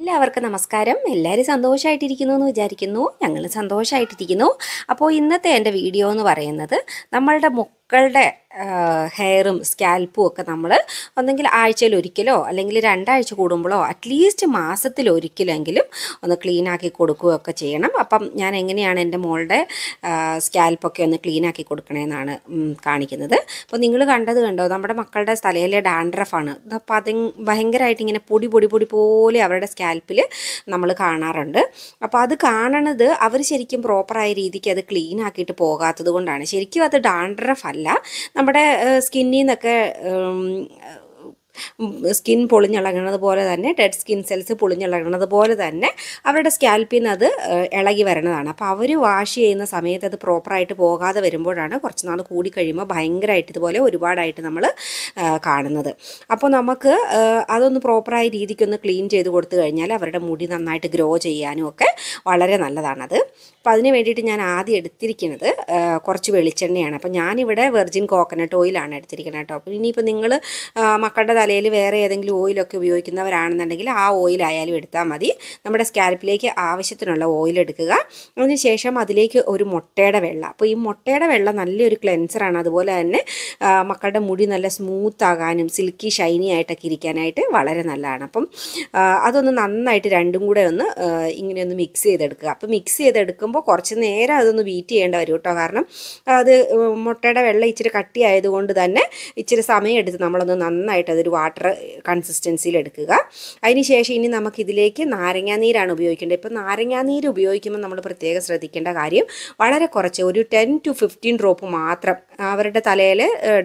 എല്ലാവർക്കും നമസ്കാരം എല്ലാവരും സന്തോഷമായിട്ടിരിക്കുന്നു എന്ന് വിചാരിക്കുന്നു ഞങ്ങൾ സന്തോഷമായിട്ടിരിക്കുന്നു അപ്പോൾ ഇന്നത്തെ എൻ്റെ വീഡിയോ എന്ന് പറയുന്നത് നമ്മളുടെ മക്കളുടെ ഹെയറും സ്കാൽപ്പും ഒക്കെ നമ്മൾ ഒന്നെങ്കിൽ ആഴ്ചയിൽ ഒരിക്കലോ അല്ലെങ്കിൽ രണ്ടാഴ്ച കൂടുമ്പോഴോ അറ്റ്ലീസ്റ്റ് മാസത്തിൽ ഒരിക്കലെങ്കിലും ഒന്ന് ക്ലീൻ ആക്കി കൊടുക്കുകയൊക്കെ ചെയ്യണം അപ്പം ഞാൻ എങ്ങനെയാണ് എൻ്റെ മോളുടെ സ്കാൽപ്പൊക്കെ ഒന്ന് ക്ലീൻ ആക്കി കൊടുക്കണമെന്നാണ് കാണിക്കുന്നത് അപ്പോൾ നിങ്ങൾ കണ്ടത് കണ്ടോ നമ്മുടെ മക്കളുടെ തലയിലെ ഡാൻഡ്രഫാണ് അപ്പോൾ അത് ഭയങ്കരമായിട്ട് ഇങ്ങനെ പൊടി പൊടി പൊടി പോലെ അവരുടെ സ്കാൽപ്പിൽ നമ്മൾ കാണാറുണ്ട് അപ്പോൾ അത് കാണണത് അവർ ശരിക്കും പ്രോപ്പറായ രീതിക്ക് അത് ക്ലീൻ ആക്കിയിട്ട് പോകാത്തത് കൊണ്ടാണ് ശരിക്കും അത് ഡാൻഡ്രഫ് മാത്രമല്ല നമ്മുടെ സ്കിന്നിൽ നിന്നൊക്കെ സ്കിൻ പൊളിഞ്ഞിളകണത് പോലെ തന്നെ ഡെഡ് സ്കിൻ സെൽസ് പൊളിഞ്ഞിളകണത് പോലെ തന്നെ അവരുടെ സ്കാൽപ്പിന് അത് ഇളകി വരണതാണ് അപ്പോൾ അവർ വാഷ് ചെയ്യുന്ന സമയത്ത് അത് പ്രോപ്പറായിട്ട് പോകാതെ വരുമ്പോഴാണ് കുറച്ച് നാൾ കൂടി കഴിയുമ്പോൾ ഭയങ്കരമായിട്ട് ഇതുപോലെ ഒരുപാടായിട്ട് നമ്മൾ കാണുന്നത് അപ്പോൾ നമുക്ക് അതൊന്ന് പ്രോപ്പറായ രീതിക്ക് ഒന്ന് ക്ലീൻ ചെയ്ത് കൊടുത്തു കഴിഞ്ഞാൽ അവരുടെ മുടി നന്നായിട്ട് ഗ്രോ ചെയ്യാനും ഒക്കെ വളരെ നല്ലതാണത് അപ്പോൾ അതിന് വേണ്ടിയിട്ട് ഞാൻ ആദ്യം എടുത്തിരിക്കുന്നത് കുറച്ച് വെളിച്ചെണ്ണയാണ് അപ്പോൾ ഞാനിവിടെ വെർജിൻ കോക്കനട്ട് ഓയിലാണ് എടുത്തിരിക്കുന്നത് കേട്ടോ അപ്പോൾ ഇനിയിപ്പോൾ നിങ്ങൾ മക്കളുടെ തലയിൽ വേറെ ഏതെങ്കിലും ഓയിലൊക്കെ ഉപയോഗിക്കുന്നവരാണെന്നുണ്ടെങ്കിൽ ആ ഓയിലായാലും എടുത്താൽ മതി നമ്മുടെ സ്കാൽപ്പിലേക്ക് ആവശ്യത്തിനുള്ള ഓയിൽ എടുക്കുക അതിനുശേഷം അതിലേക്ക് ഒരു മുട്ടയുടെ വെള്ള അപ്പോൾ ഈ മുട്ടയുടെ വെള്ള നല്ലൊരു ക്ലെൻസറാണ് അതുപോലെ തന്നെ മക്കളുടെ മുടി നല്ല സ്മൂത്ത് ആകാനും സിൽക്കി ഷൈനി ആയിട്ടൊക്കെ ഇരിക്കാനായിട്ട് വളരെ നല്ലതാണ് അപ്പം അതൊന്ന് നന്നായിട്ട് രണ്ടും കൂടെ ഒന്ന് ഇങ്ങനെ ഒന്ന് മിക്സ് ചെയ്തെടുക്കുക അപ്പോൾ മിക്സ് ചെയ്തെടുക്കുമ്പോൾ കുറച്ച് നേരം അതൊന്ന് വീറ്റ് ചെയ്യേണ്ട വരും കേട്ടോ കാരണം അത് മുട്ടയുടെ വെള്ളം ഇച്ചിരി കട്ടിയായതുകൊണ്ട് തന്നെ ഇച്ചിരി സമയം എടുത്ത് നമ്മളൊന്ന് നന്നായിട്ട് അതൊരു ഒരു വാട്ടർ കൺസിസ്റ്റൻസിയിൽ എടുക്കുക അതിനുശേഷം ഇനി നമുക്കിതിലേക്ക് നാരങ്ങാനീരാണ് ഉപയോഗിക്കേണ്ടത് ഇപ്പോൾ നാരങ്ങാനീര് ഉപയോഗിക്കുമ്പോൾ നമ്മൾ പ്രത്യേകം ശ്രദ്ധിക്കേണ്ട കാര്യം വളരെ കുറച്ച് ഒരു ടെൻ ടു ഫിഫ്റ്റീൻ ഡ്രോപ്പ് മാത്രം അവരുടെ തലയിൽ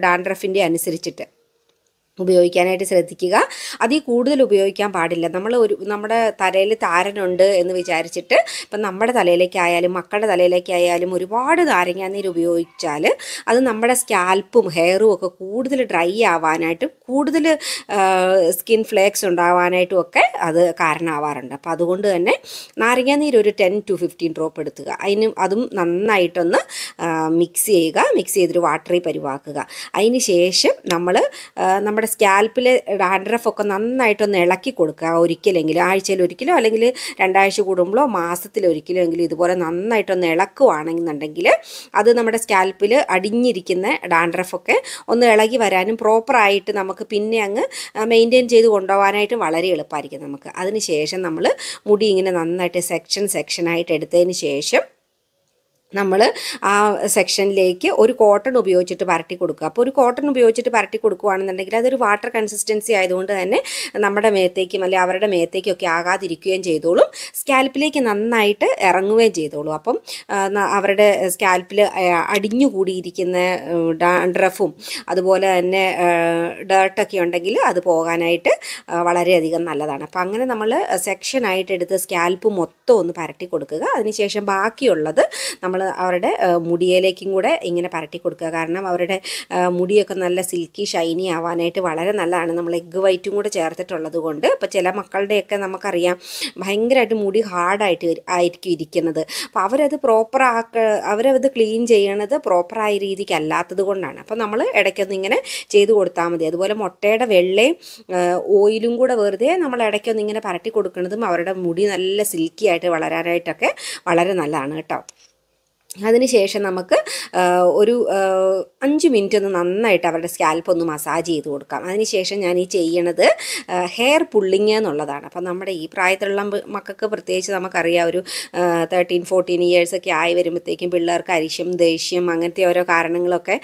ഡാൻഡ്രഫിൻ്റെ അനുസരിച്ചിട്ട് ഉപയോഗിക്കാനായിട്ട് ശ്രദ്ധിക്കുക ഈ കൂടുതൽ ഉപയോഗിക്കാൻ പാടില്ല നമ്മൾ ഒരു നമ്മുടെ തലയിൽ താരനുണ്ട് എന്ന് വിചാരിച്ചിട്ട് ഇപ്പം നമ്മുടെ തലയിലേക്കായാലും മക്കളുടെ തലയിലേക്കായാലും ഒരുപാട് നാരങ്ങാനീര് ഉപയോഗിച്ചാൽ അത് നമ്മുടെ സ്കാൽപ്പും ഹെയറും ഒക്കെ കൂടുതൽ ഡ്രൈ ആവാനായിട്ടും കൂടുതൽ സ്കിൻ ഫ്ലേക്സ് ഉണ്ടാവാനായിട്ടും ഒക്കെ അത് കാരണമാവാറുണ്ട് അപ്പം അതുകൊണ്ട് തന്നെ നാരങ്ങാനീര് ഒരു ടെൻ ടു ഫിഫ്റ്റീൻ ഡ്രോപ്പ് എടുക്കുക അതിന് അതും നന്നായിട്ടൊന്ന് മിക്സ് ചെയ്യുക മിക്സ് ചെയ്തൊരു വാട്ടറി പരിവാക്കുക അതിന് ശേഷം നമ്മൾ നമ്മുടെ നമ്മുടെ സ്കാൽപ്പിലെ ഡാൻഡ്രഫൊക്കെ നന്നായിട്ടൊന്ന് ഇളക്കി കൊടുക്കുക ഒരിക്കലെങ്കിലും ആഴ്ചയിൽ ഒരിക്കലോ അല്ലെങ്കിൽ രണ്ടാഴ്ച കൂടുമ്പോഴോ മാസത്തിൽ ഒരിക്കലോ എങ്കിലും ഇതുപോലെ നന്നായിട്ടൊന്ന് ഇളക്കുവാണെന്നുണ്ടെങ്കിൽ അത് നമ്മുടെ സ്കാൽപ്പിൽ അടിഞ്ഞിരിക്കുന്ന ഡാൻഡ്രഫൊക്കെ ഒന്ന് ഇളകി വരാനും പ്രോപ്പറായിട്ട് നമുക്ക് പിന്നെ അങ്ങ് മെയിൻറ്റെയിൻ ചെയ്ത് കൊണ്ടുപോകാനായിട്ടും വളരെ എളുപ്പമായിരിക്കും നമുക്ക് അതിന് ശേഷം നമ്മൾ മുടി ഇങ്ങനെ നന്നായിട്ട് സെക്ഷൻ സെക്ഷനായിട്ട് എടുത്തതിന് ശേഷം നമ്മൾ ആ സെക്ഷനിലേക്ക് ഒരു കോട്ടൺ ഉപയോഗിച്ചിട്ട് പരട്ടി കൊടുക്കുക അപ്പോൾ ഒരു കോട്ടൺ ഉപയോഗിച്ചിട്ട് പരട്ടി കൊടുക്കുകയാണെന്നുണ്ടെങ്കിൽ അതൊരു വാട്ടർ കൺസിസ്റ്റൻസി ആയതുകൊണ്ട് തന്നെ നമ്മുടെ മേത്തേക്കും അല്ലെങ്കിൽ അവരുടെ മേത്തേക്കൊക്കെ ആകാതിരിക്കുകയും ചെയ്തോളും സ്കാൽപ്പിലേക്ക് നന്നായിട്ട് ഇറങ്ങുകയും ചെയ്തോളും അപ്പം അവരുടെ സ്കാൽപ്പിൽ അടിഞ്ഞുകൂടിയിരിക്കുന്ന ഡ്രഫും അതുപോലെ തന്നെ ഡേർട്ടൊക്കെ ഉണ്ടെങ്കിൽ അത് പോകാനായിട്ട് വളരെയധികം നല്ലതാണ് അപ്പം അങ്ങനെ നമ്മൾ സെക്ഷനായിട്ട് എടുത്ത് സ്കാൽപ്പ് മൊത്തം ഒന്ന് പരട്ടി കൊടുക്കുക അതിനുശേഷം ബാക്കിയുള്ളത് നമ്മൾ അവരുടെ മുടിയിലേക്കും കൂടെ ഇങ്ങനെ പരട്ടി കൊടുക്കുക കാരണം അവരുടെ മുടിയൊക്കെ നല്ല സിൽക്കി ഷൈനി ആവാനായിട്ട് വളരെ നല്ലതാണ് നമ്മൾ എഗ്ഗ് വൈറ്റും കൂടെ ചേർത്തിട്ടുള്ളത് കൊണ്ട് ഇപ്പോൾ ചില മക്കളുടെയൊക്കെ നമുക്കറിയാം ഭയങ്കരമായിട്ട് മുടി ഹാർഡായിട്ട് ആയിരിക്കും ഇരിക്കുന്നത് അപ്പോൾ അവരത് പ്രോപ്പർ അവരത് ക്ലീൻ ചെയ്യണത് പ്രോപ്പറായ രീതിക്ക് അല്ലാത്തത് കൊണ്ടാണ് അപ്പോൾ നമ്മൾ ഇടയ്ക്കൊന്ന് ഇങ്ങനെ ചെയ്ത് കൊടുത്താൽ മതി അതുപോലെ മുട്ടയുടെ വെള്ളയും ഓയിലും കൂടെ വെറുതെ നമ്മൾ ഇടയ്ക്കൊന്ന് ഇങ്ങനെ പരട്ടി കൊടുക്കുന്നതും അവരുടെ മുടി നല്ല സിൽക്കി ആയിട്ട് വളരാനായിട്ടൊക്കെ വളരെ നല്ലതാണ് കേട്ടോ അതിനുശേഷം നമുക്ക് ഒരു അഞ്ച് മിനിറ്റ് ഒന്ന് നന്നായിട്ട് അവരുടെ സ്കാൽപ്പ് ഒന്ന് മസാജ് ചെയ്ത് കൊടുക്കാം അതിനുശേഷം ഞാൻ ഈ ചെയ്യണത് ഹെയർ പുള്ളിങ് എന്നുള്ളതാണ് അപ്പം നമ്മുടെ ഈ പ്രായത്തിലുള്ള മക്കൾക്ക് പ്രത്യേകിച്ച് നമുക്കറിയാം ഒരു തേർട്ടീൻ ഫോർട്ടീൻ ഇയേഴ്സൊക്കെ ആയി വരുമ്പോഴത്തേക്കും പിള്ളേർക്ക് അരിശ്യം ദേഷ്യം അങ്ങനത്തെ ഓരോ കാരണങ്ങളൊക്കെ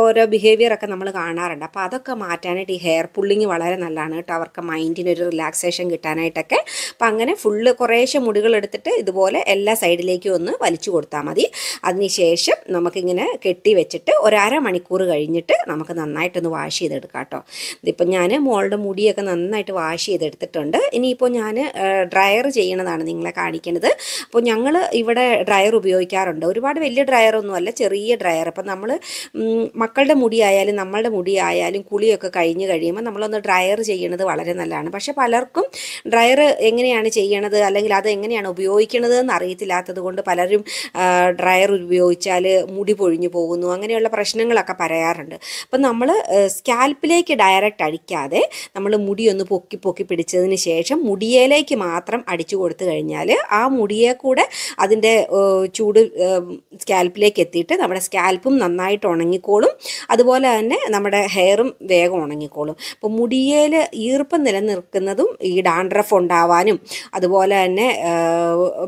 ഓരോ ബിഹേവിയറൊക്കെ നമ്മൾ കാണാറുണ്ട് അപ്പോൾ അതൊക്കെ മാറ്റാനായിട്ട് ഈ ഹെയർ പുള്ളിങ് വളരെ നല്ലതാണ് കേട്ടോ അവർക്ക് മൈൻഡിനൊരു റിലാക്സേഷൻ കിട്ടാനായിട്ടൊക്കെ അപ്പം അങ്ങനെ ഫുള്ള് കുറേശ്ശെ മുടികൾ എടുത്തിട്ട് ഇതുപോലെ എല്ലാ സൈഡിലേക്കും ഒന്ന് വലിച്ചു കൊടുത്താൽ മതി അതിനുശേഷം നമുക്കിങ്ങനെ കെട്ടി വെച്ചിട്ട് ഒരര മണിക്കൂർ കഴിഞ്ഞിട്ട് നമുക്ക് നന്നായിട്ടൊന്ന് വാഷ് ചെയ്തെടുക്കാം കേട്ടോ ഇതിപ്പോൾ ഞാൻ മോളുടെ മുടിയൊക്കെ നന്നായിട്ട് വാഷ് ചെയ്തെടുത്തിട്ടുണ്ട് ഇനിയിപ്പോൾ ഞാൻ ഡ്രയർ ചെയ്യണതാണ് നിങ്ങളെ കാണിക്കുന്നത് അപ്പോൾ ഞങ്ങൾ ഇവിടെ ഡ്രയർ ഉപയോഗിക്കാറുണ്ട് ഒരുപാട് വലിയ ഡ്രയറൊന്നുമല്ല ചെറിയ ഡ്രയർ അപ്പം നമ്മൾ മക്കളുടെ മുടി ആയാലും നമ്മളുടെ മുടി ആയാലും കുളിയൊക്കെ കഴിഞ്ഞ് കഴിയുമ്പോൾ നമ്മളൊന്ന് ഡ്രയർ ചെയ്യണത് വളരെ നല്ലതാണ് പക്ഷേ പലർക്കും ഡ്രയർ എങ്ങനെയാണ് ചെയ്യണത് അല്ലെങ്കിൽ അത് എങ്ങനെയാണ് ഉപയോഗിക്കണത് എന്ന് അറിയത്തില്ലാത്തത് കൊണ്ട് പലരും ഡ്രയർ ഉപയോഗിച്ചാൽ മുടി പൊഴിഞ്ഞു പോകുന്നു അങ്ങനെയുള്ള പ്രശ്നങ്ങളൊക്കെ പറയാറുണ്ട് അപ്പം നമ്മൾ സ്കാൽപ്പിലേക്ക് ഡയറക്റ്റ് അടിക്കാതെ നമ്മൾ മുടിയൊന്ന് പൊക്കി പൊക്കി പിടിച്ചതിന് ശേഷം മുടിയേലേക്ക് മാത്രം അടിച്ചു കൊടുത്തു കഴിഞ്ഞാൽ ആ മുടിയെ കൂടെ അതിൻ്റെ ചൂട് സ്കാൽപ്പിലേക്ക് എത്തിയിട്ട് നമ്മുടെ സ്കാൽപ്പും നന്നായിട്ട് ഉണങ്ങിക്കോളും അതുപോലെ തന്നെ നമ്മുടെ ഹെയറും വേഗം ഉണങ്ങിക്കോളും അപ്പോൾ മുടിയേൽ ഈർപ്പം നിലനിൽക്കുന്നതും ഈ ഡാൻഡ്രഫ് ഉണ്ടാവാനും അതുപോലെ തന്നെ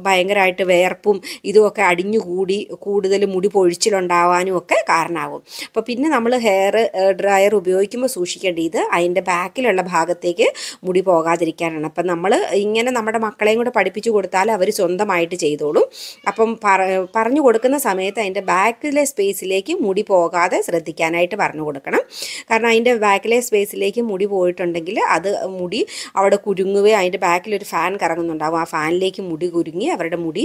ഭയങ്കരമായിട്ട് വേർപ്പും ഇതുമൊക്കെ അടിഞ്ഞു കൂടി കൂടുതൽ മുടി പൊഴിച്ചിലുണ്ടാവാനും ഒക്കെ കാരണമാകും അപ്പോൾ പിന്നെ നമ്മൾ ഹെയർ ഡ്രയർ ഉപയോഗിക്കുമ്പോൾ സൂക്ഷിക്കേണ്ടി ഇത് അതിൻ്റെ ബാക്കിലുള്ള ഭാഗത്തേക്ക് മുടി പോകാതിരിക്കാനാണ് അപ്പം നമ്മൾ ഇങ്ങനെ നമ്മുടെ മക്കളെയും കൂടെ പഠിപ്പിച്ചു കൊടുത്താൽ അവർ സ്വന്തമായിട്ട് ചെയ്തോളും അപ്പം പറഞ്ഞു കൊടുക്കുന്ന സമയത്ത് അതിൻ്റെ ബാക്കിലെ സ്പേസിലേക്ക് മുടി പോകാതെ ശ്രദ്ധിക്കാനായിട്ട് പറഞ്ഞു കൊടുക്കണം കാരണം അതിൻ്റെ ബാക്കിലെ സ്പേസിലേക്ക് മുടി പോയിട്ടുണ്ടെങ്കിൽ അത് മുടി അവിടെ കുരുങ്ങുകയും അതിൻ്റെ ബാക്കിലൊരു ഫാൻ കറങ്ങുന്നുണ്ടാവും ആ ഫാനിലേക്ക് മുടി കുരുങ്ങി അവരുടെ മുടി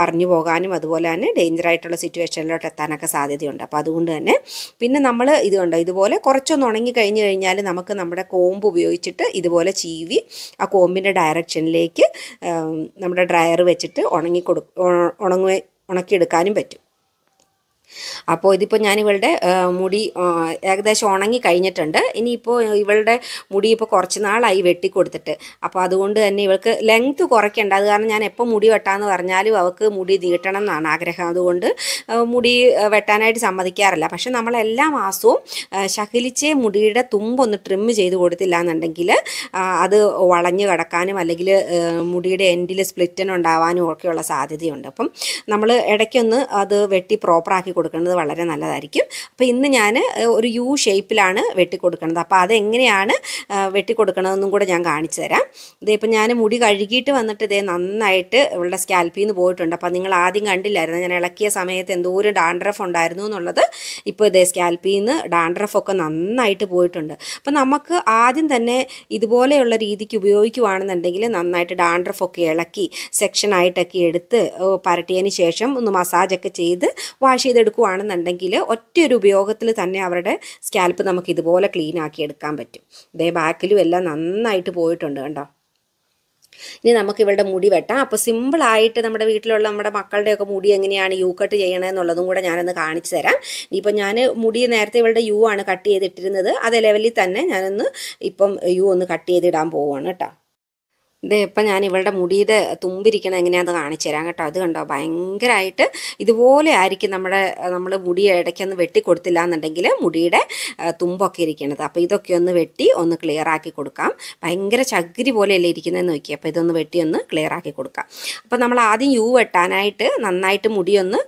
പറഞ്ഞു പോകാനും അതുപോലെ തന്നെ ഡേഞ്ചർ ആയിട്ടുള്ള സിറ്റുവേഷനിലോട്ട് എത്താനൊക്കെ സാധ്യതയുണ്ട് അപ്പോൾ അതുകൊണ്ട് തന്നെ പിന്നെ നമ്മൾ ഇത് കണ്ടോ ഇതുപോലെ കുറച്ചൊന്ന് ഉണങ്ങി കഴിഞ്ഞ് കഴിഞ്ഞാൽ നമുക്ക് നമ്മുടെ കോമ്പ് ഉപയോഗിച്ചിട്ട് ഇതുപോലെ ചീവി ആ കോമ്പിൻ്റെ ഡയറക്ഷനിലേക്ക് നമ്മുടെ ഡ്രയർ വെച്ചിട്ട് ഉണങ്ങി കൊടു ഉണങ്ങുക ഉണക്കിയെടുക്കാനും പറ്റും അപ്പോൾ ഇതിപ്പോൾ ഞാൻ ഇവളുടെ മുടി ഏകദേശം ഉണങ്ങി കഴിഞ്ഞിട്ടുണ്ട് ഇനിയിപ്പോൾ ഇവളുടെ മുടി ഇപ്പോൾ കുറച്ച് നാളായി വെട്ടിക്കൊടുത്തിട്ട് അപ്പോൾ അതുകൊണ്ട് തന്നെ ഇവൾക്ക് ലെങ്ത് കുറയ്ക്കേണ്ട അത് കാരണം ഞാൻ എപ്പോൾ മുടി വെട്ടാമെന്ന് പറഞ്ഞാലും അവൾക്ക് മുടി നീട്ടണം എന്നാണ് ആഗ്രഹം അതുകൊണ്ട് മുടി വെട്ടാനായിട്ട് സമ്മതിക്കാറില്ല പക്ഷെ നമ്മൾ എല്ലാ മാസവും ശകിലിച്ച് മുടിയുടെ തുമ്പൊന്ന് ട്രിം ചെയ്ത് കൊടുത്തില്ല എന്നുണ്ടെങ്കിൽ അത് വളഞ്ഞു കിടക്കാനും അല്ലെങ്കിൽ മുടിയുടെ എൻഡിൽ സ്പ്ലിറ്റൻ ഉണ്ടാവാനും ഒക്കെയുള്ള സാധ്യതയുണ്ട് അപ്പം നമ്മൾ ഇടയ്ക്കൊന്ന് അത് വെട്ടി പ്രോപ്പറാക്കി കൊടുക്കുന്നത് വളരെ നല്ലതായിരിക്കും അപ്പോൾ ഇന്ന് ഞാൻ ഒരു യു ഷേപ്പിലാണ് വെട്ടി കൊടുക്കുന്നത് അപ്പോൾ അതെങ്ങനെയാണ് വെട്ടി കൊടുക്കണതെന്നും കൂടെ ഞാൻ കാണിച്ചു തരാം ഇതിപ്പോൾ ഞാൻ മുടി കഴുകിയിട്ട് വന്നിട്ട് ഇതേ നന്നായിട്ട് ഇവളുടെ സ്കാൽപ്പിൽ നിന്ന് പോയിട്ടുണ്ട് അപ്പോൾ നിങ്ങൾ ആദ്യം കണ്ടില്ലായിരുന്നു ഞാൻ ഇളക്കിയ സമയത്ത് എന്തോരം ഡാൻഡ്രഫ് ഉണ്ടായിരുന്നു എന്നുള്ളത് ഇപ്പോൾ ഇതേ സ്കാൽപ്പിൽ നിന്ന് ഡാൻഡ്രഫൊക്കെ നന്നായിട്ട് പോയിട്ടുണ്ട് അപ്പോൾ നമുക്ക് ആദ്യം തന്നെ ഇതുപോലെയുള്ള രീതിക്ക് ഉപയോഗിക്കുവാണെന്നുണ്ടെങ്കിൽ നന്നായിട്ട് ഡാൻഡ്രഫൊക്കെ ഇളക്കി സെക്ഷനായിട്ടൊക്കെ എടുത്ത് പരട്ടിയതിന് ശേഷം ഒന്ന് മസാജൊക്കെ ചെയ്ത് വാഷ് ചെയ്ത് ഒറ്റ ഒരു ഉപയോഗത്തിൽ തന്നെ അവരുടെ സ്കാൽപ്പ് നമുക്ക് ഇതുപോലെ ക്ലീൻ ആക്കി എടുക്കാൻ പറ്റും ഇതേ ബാക്കിലും എല്ലാം നന്നായിട്ട് പോയിട്ടുണ്ട് കേട്ടോ ഇനി നമുക്ക് ഇവളുടെ മുടി വെട്ടാം അപ്പോൾ സിമ്പിളായിട്ട് നമ്മുടെ വീട്ടിലുള്ള നമ്മുടെ മക്കളുടെയൊക്കെ മുടി എങ്ങനെയാണ് യു കട്ട് ചെയ്യണമെന്നുള്ളതും കൂടെ ഞാനൊന്ന് കാണിച്ചു തരാം ഇപ്പം ഞാൻ മുടി നേരത്തെ ഇവളുടെ യു ആണ് കട്ട് ചെയ്തിട്ടിരുന്നത് അതേ ലെവലിൽ തന്നെ ഞാനൊന്ന് ഇപ്പം യു ഒന്ന് കട്ട് ചെയ്തിടാൻ പോവുകയാണ് കേട്ടോ ഇതേ ഇപ്പം ഞാൻ ഇവളുടെ മുടിയുടെ തുമ്പിരിക്കണം എങ്ങനെയാണെന്ന് കാണിച്ചു തരാം കേട്ടോ അത് കണ്ടോ ഭയങ്കരമായിട്ട് ഇതുപോലെ ആയിരിക്കും നമ്മുടെ നമ്മൾ മുടി ഇടയ്ക്കൊന്ന് വെട്ടി കൊടുത്തില്ല എന്നുണ്ടെങ്കിൽ മുടിയുടെ തുമ്പൊക്കെ ഇരിക്കണത് അപ്പോൾ ഇതൊക്കെ ഒന്ന് വെട്ടി ഒന്ന് ക്ലിയർ ആക്കി കൊടുക്കാം ഭയങ്കര ചകിരി പോലെയല്ലേ ഇരിക്കുന്നതെന്ന് നോക്കി അപ്പോൾ ഇതൊന്ന് വെട്ടി ഒന്ന് ക്ലിയർ ആക്കി കൊടുക്കാം അപ്പോൾ നമ്മൾ ആദ്യം യു വെട്ടാനായിട്ട് നന്നായിട്ട് മുടിയൊന്ന്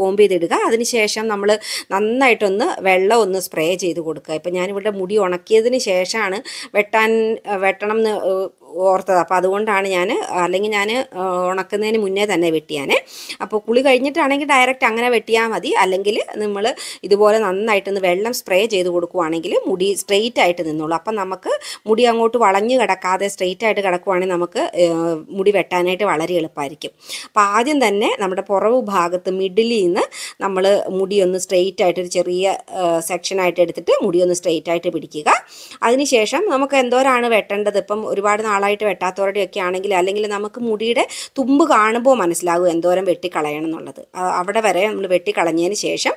കോമ്പ് ചെയ്തിടുക അതിനുശേഷം നമ്മൾ നന്നായിട്ടൊന്ന് വെള്ളം ഒന്ന് സ്പ്രേ ചെയ്ത് കൊടുക്കുക ഇപ്പം ഞാനിവിടെ മുടി ഉണക്കിയതിന് ശേഷമാണ് വെട്ടാൻ വെട്ടണം എന്ന് ഓർത്തത് അപ്പോൾ അതുകൊണ്ടാണ് ഞാൻ അല്ലെങ്കിൽ ഞാൻ ഉണക്കുന്നതിന് മുന്നേ തന്നെ വെട്ടിയാനേ അപ്പോൾ കുളി കഴിഞ്ഞിട്ടാണെങ്കിൽ ഡയറക്റ്റ് അങ്ങനെ വെട്ടിയാൽ മതി അല്ലെങ്കിൽ നമ്മൾ ഇതുപോലെ നന്നായിട്ടൊന്ന് വെള്ളം സ്പ്രേ ചെയ്ത് കൊടുക്കുവാണെങ്കിൽ മുടി സ്ട്രെയിറ്റ് ആയിട്ട് നിന്നുള്ളൂ അപ്പം നമുക്ക് മുടി അങ്ങോട്ട് വളഞ്ഞ് കിടക്കാതെ സ്ട്രെയിറ്റ് ആയിട്ട് കിടക്കുവാണെങ്കിൽ നമുക്ക് മുടി വെട്ടാനായിട്ട് വളരെ എളുപ്പമായിരിക്കും അപ്പം ആദ്യം തന്നെ നമ്മുടെ പുറവ് ഭാഗത്ത് മിഡിലിൽ നിന്ന് നമ്മൾ മുടിയൊന്ന് സ്ട്രെയിറ്റ് ആയിട്ടൊരു ചെറിയ സെക്ഷനായിട്ട് എടുത്തിട്ട് മുടിയൊന്ന് സ്ട്രെയിറ്റ് ആയിട്ട് പിടിക്കുക അതിനുശേഷം നമുക്ക് എന്തോരാണ് വെട്ടേണ്ടത് ഇപ്പം ഒരുപാട് നാൾ നാളായിട്ട് വെട്ടാത്തവരുടെയൊക്കെ ആണെങ്കിൽ അല്ലെങ്കിൽ നമുക്ക് മുടിയുടെ തുമ്പ് കാണുമ്പോൾ മനസ്സിലാകും എന്തോരം വെട്ടിക്കളയണം എന്നുള്ളത് അവിടെ വരെ നമ്മൾ വെട്ടിക്കളഞ്ഞതിന് ശേഷം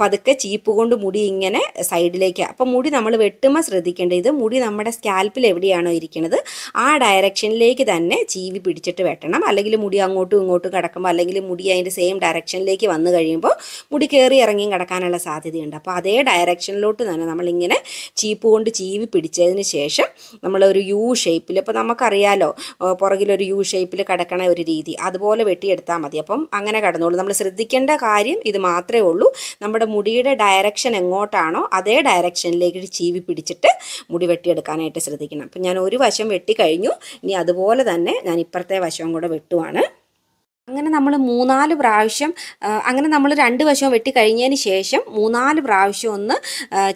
പതുക്കെ ചീപ്പ് കൊണ്ട് മുടി ഇങ്ങനെ സൈഡിലേക്ക് അപ്പോൾ മുടി നമ്മൾ വെട്ടുമ്പോൾ ശ്രദ്ധിക്കേണ്ടത് ഇത് മുടി നമ്മുടെ സ്കാൽപ്പിൽ എവിടെയാണോ ഇരിക്കുന്നത് ആ ഡയറക്ഷനിലേക്ക് തന്നെ ചീവി പിടിച്ചിട്ട് വെട്ടണം അല്ലെങ്കിൽ മുടി അങ്ങോട്ടും ഇങ്ങോട്ടും കിടക്കുമ്പോൾ അല്ലെങ്കിൽ മുടി അതിൻ്റെ സെയിം ഡയറക്ഷനിലേക്ക് വന്നു കഴിയുമ്പോൾ മുടി കയറി ഇറങ്ങിയും കിടക്കാനുള്ള സാധ്യതയുണ്ട് അപ്പോൾ അതേ ഡയറക്ഷനിലോട്ട് തന്നെ നമ്മളിങ്ങനെ ചീപ്പ് കൊണ്ട് ചീവി പിടിച്ചതിന് ശേഷം നമ്മളൊരു യു ഷേപ്പിൽ ഷേപ്പിൽ ഇപ്പോൾ നമുക്കറിയാലോ പുറകിലൊരു യു ഷേപ്പിൽ കിടക്കണ ഒരു രീതി അതുപോലെ വെട്ടിയെടുത്താൽ മതി അപ്പം അങ്ങനെ കിടന്നോളൂ നമ്മൾ ശ്രദ്ധിക്കേണ്ട കാര്യം ഇത് മാത്രമേ ഉള്ളൂ നമ്മുടെ മുടിയുടെ ഡയറക്ഷൻ എങ്ങോട്ടാണോ അതേ ഡയറക്ഷനിലേക്ക് ചീവി പിടിച്ചിട്ട് മുടി വെട്ടിയെടുക്കാനായിട്ട് ശ്രദ്ധിക്കണം അപ്പം ഞാൻ ഒരു വശം വെട്ടിക്കഴിഞ്ഞു ഇനി അതുപോലെ തന്നെ ഞാൻ ഇപ്പുറത്തെ വശവും കൂടെ വെട്ടുവാണ് അങ്ങനെ നമ്മൾ മൂന്നാല് പ്രാവശ്യം അങ്ങനെ നമ്മൾ രണ്ട് വശവും വെട്ടി ശേഷം മൂന്നാല് പ്രാവശ്യം ഒന്ന്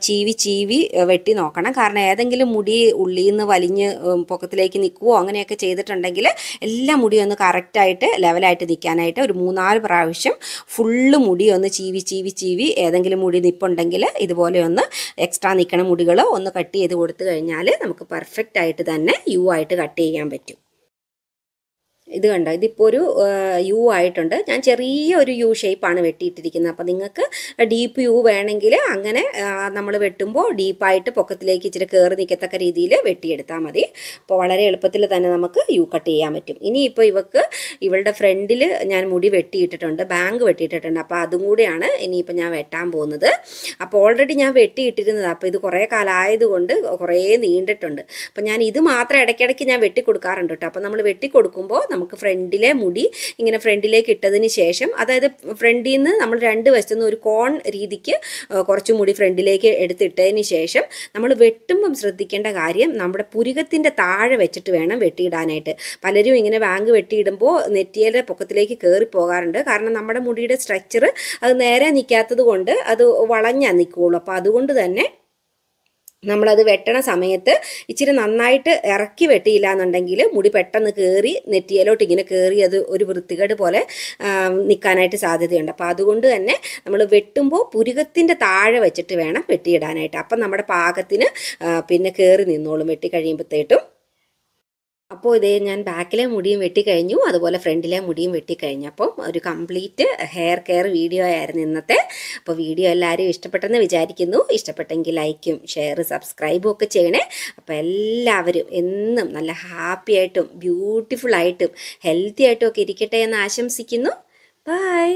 ചീവി ചീവി വെട്ടി നോക്കണം കാരണം ഏതെങ്കിലും മുടി ഉള്ളിയിൽ നിന്ന് വലിഞ്ഞ് പൊക്കത്തിലേക്ക് നിൽക്കുവോ അങ്ങനെയൊക്കെ ചെയ്തിട്ടുണ്ടെങ്കിൽ എല്ലാ മുടിയും ഒന്ന് കറക്റ്റായിട്ട് ലെവലായിട്ട് നിൽക്കാനായിട്ട് ഒരു മൂന്നാല് പ്രാവശ്യം ഫുള്ള് മുടി ഒന്ന് ചീവി ചീവി ചീവി ഏതെങ്കിലും മുടി നിപ്പുണ്ടെങ്കിൽ ഇതുപോലെ ഒന്ന് എക്സ്ട്രാ നിൽക്കണ മുടികൾ ഒന്ന് കട്ട് ചെയ്ത് കൊടുത്തു കഴിഞ്ഞാൽ നമുക്ക് പെർഫെക്റ്റ് ആയിട്ട് തന്നെ യു ആയിട്ട് കട്ട് ചെയ്യാൻ പറ്റും ഇത് കണ്ടോ ഇതിപ്പോൾ ഒരു യു ആയിട്ടുണ്ട് ഞാൻ ചെറിയ ഒരു യു ഷേപ്പാണ് വെട്ടിയിട്ടിരിക്കുന്നത് അപ്പോൾ നിങ്ങൾക്ക് ഡീപ്പ് യു വേണമെങ്കിൽ അങ്ങനെ നമ്മൾ വെട്ടുമ്പോൾ ഡീപ്പായിട്ട് പൊക്കത്തിലേക്ക് ഇച്ചിരി കയറി നിൽക്കത്തക്ക രീതിയിൽ വെട്ടിയെടുത്താൽ മതി അപ്പോൾ വളരെ എളുപ്പത്തിൽ തന്നെ നമുക്ക് യു കട്ട് ചെയ്യാൻ പറ്റും ഇനിയിപ്പോൾ ഇവക്ക് ഇവളുടെ ഫ്രണ്ടിൽ ഞാൻ മുടി വെട്ടിയിട്ടിട്ടുണ്ട് ബാങ്ക് വെട്ടിയിട്ടിട്ടുണ്ട് അപ്പോൾ അതും കൂടിയാണ് ഇനിയിപ്പോൾ ഞാൻ വെട്ടാൻ പോകുന്നത് അപ്പോൾ ഓൾറെഡി ഞാൻ വെട്ടിയിട്ടിരുന്നത് അപ്പോൾ ഇത് കുറേ കാലമായതുകൊണ്ട് കുറേ നീണ്ടിട്ടുണ്ട് അപ്പോൾ ഞാൻ ഇത് മാത്രം ഇടയ്ക്കിടയ്ക്ക് ഞാൻ വെട്ടിക്കൊടുക്കാറുണ്ട് കേട്ടോ അപ്പോൾ നമ്മൾ വെട്ടിക്കൊടുക്കുമ്പോൾ നമുക്ക് ഫ്രണ്ടിലെ മുടി ഇങ്ങനെ ഫ്രണ്ടിലേക്ക് ഇട്ടതിന് ശേഷം അതായത് ഫ്രണ്ടിൽ നിന്ന് നമ്മൾ രണ്ട് വശത്തു ഒരു കോൺ രീതിക്ക് കുറച്ച് മുടി ഫ്രണ്ടിലേക്ക് എടുത്തിട്ടതിന് ശേഷം നമ്മൾ വെട്ടുമ്പം ശ്രദ്ധിക്കേണ്ട കാര്യം നമ്മുടെ പുരുകത്തിൻ്റെ താഴെ വെച്ചിട്ട് വേണം വെട്ടിയിടാനായിട്ട് പലരും ഇങ്ങനെ ബാങ്ക് വെട്ടിയിടുമ്പോൾ നെറ്റിയുടെ പൊക്കത്തിലേക്ക് കയറി പോകാറുണ്ട് കാരണം നമ്മുടെ മുടിയുടെ സ്ട്രക്ചർ അത് നേരെ നിൽക്കാത്തത് കൊണ്ട് അത് വളഞ്ഞാൽ നിൽക്കുകയുള്ളൂ അപ്പോൾ അതുകൊണ്ട് തന്നെ നമ്മളത് വെട്ടണ സമയത്ത് ഇച്ചിരി നന്നായിട്ട് ഇറക്കി വെട്ടിയില്ല എന്നുണ്ടെങ്കിൽ മുടി പെട്ടെന്ന് കയറി നെറ്റിയിലോട്ട് ഇങ്ങനെ കയറി അത് ഒരു വൃത്തികേട് പോലെ നിൽക്കാനായിട്ട് സാധ്യതയുണ്ട് അപ്പോൾ അതുകൊണ്ട് തന്നെ നമ്മൾ വെട്ടുമ്പോൾ പുരുകത്തിൻ്റെ താഴെ വെച്ചിട്ട് വേണം വെട്ടിയിടാനായിട്ട് അപ്പം നമ്മുടെ പാകത്തിന് പിന്നെ കയറി നിന്നോളും വെട്ടി കഴിയുമ്പോഴത്തേട്ടും അപ്പോൾ ഇതേ ഞാൻ ബാക്കിലെ മുടിയും വെട്ടിക്കഴിഞ്ഞു അതുപോലെ ഫ്രണ്ടിലെ മുടിയും വെട്ടിക്കഴിഞ്ഞപ്പോൾ ഒരു കംപ്ലീറ്റ് ഹെയർ കെയർ വീഡിയോ ആയിരുന്നു ഇന്നത്തെ അപ്പോൾ വീഡിയോ എല്ലാവരും ഇഷ്ടപ്പെട്ടെന്ന് വിചാരിക്കുന്നു ഇഷ്ടപ്പെട്ടെങ്കിൽ ലൈക്കും ഷെയർ സബ്സ്ക്രൈബും ഒക്കെ ചെയ്യണേ അപ്പോൾ എല്ലാവരും എന്നും നല്ല ഹാപ്പി ആയിട്ടും ബ്യൂട്ടിഫുൾ ആയിട്ടും ഹെൽത്തി ആയിട്ടും ഒക്കെ ഇരിക്കട്ടെ എന്ന് ആശംസിക്കുന്നു ബൈ